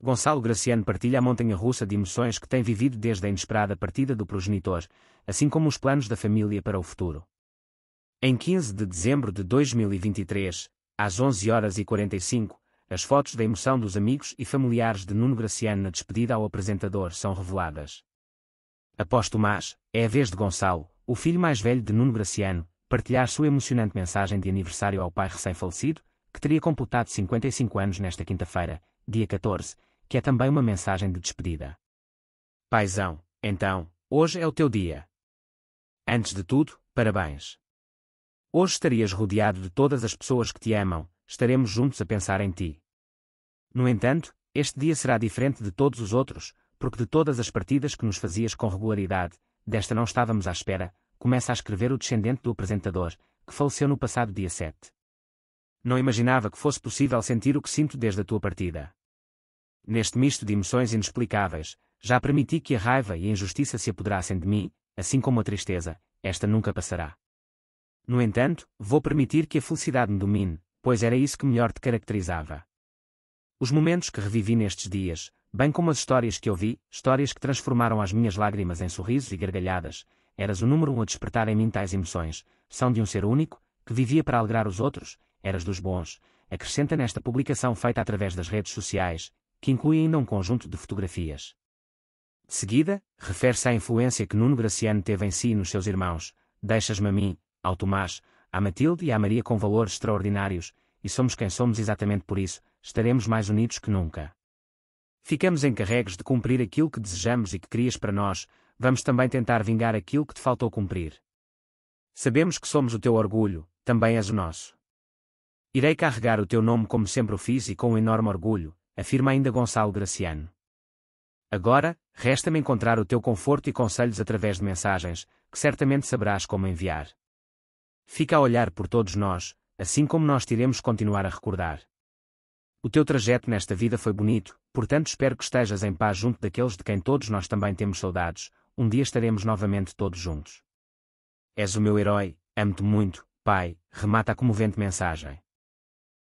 Gonçalo Graciano partilha a montanha russa de emoções que tem vivido desde a inesperada partida do progenitor, assim como os planos da família para o futuro. Em 15 de dezembro de 2023, às 11 horas e 45, as fotos da emoção dos amigos e familiares de Nuno Graciano na despedida ao apresentador são reveladas. Após Tomás, é a vez de Gonçalo, o filho mais velho de Nuno Graciano, partilhar sua emocionante mensagem de aniversário ao pai recém-falecido, que teria completado 55 anos nesta quinta-feira, dia 14, que é também uma mensagem de despedida. Paisão, então, hoje é o teu dia. Antes de tudo, parabéns. Hoje estarias rodeado de todas as pessoas que te amam, estaremos juntos a pensar em ti. No entanto, este dia será diferente de todos os outros, porque de todas as partidas que nos fazias com regularidade, desta não estávamos à espera, começa a escrever o descendente do apresentador, que faleceu no passado dia 7. Não imaginava que fosse possível sentir o que sinto desde a tua partida neste misto de emoções inexplicáveis, já permiti que a raiva e a injustiça se apoderassem de mim, assim como a tristeza, esta nunca passará. No entanto, vou permitir que a felicidade me domine, pois era isso que melhor te caracterizava. Os momentos que revivi nestes dias, bem como as histórias que ouvi, histórias que transformaram as minhas lágrimas em sorrisos e gargalhadas, eras o número um a despertar em mim tais emoções, são de um ser único, que vivia para alegrar os outros, eras dos bons, acrescenta nesta publicação feita através das redes sociais, que inclui ainda um conjunto de fotografias. De seguida, refere-se à influência que Nuno Graciano teve em si e nos seus irmãos, deixas-me a mim, ao Tomás, à Matilde e à Maria com valores extraordinários, e somos quem somos exatamente por isso, estaremos mais unidos que nunca. Ficamos encarregues de cumprir aquilo que desejamos e que querias para nós, vamos também tentar vingar aquilo que te faltou cumprir. Sabemos que somos o teu orgulho, também és o nosso. Irei carregar o teu nome como sempre o fiz e com um enorme orgulho, afirma ainda Gonçalo Graciano. Agora, resta-me encontrar o teu conforto e conselhos através de mensagens, que certamente saberás como enviar. Fica a olhar por todos nós, assim como nós te iremos continuar a recordar. O teu trajeto nesta vida foi bonito, portanto espero que estejas em paz junto daqueles de quem todos nós também temos saudades, um dia estaremos novamente todos juntos. És o meu herói, amo-te muito, pai, remata a comovente mensagem.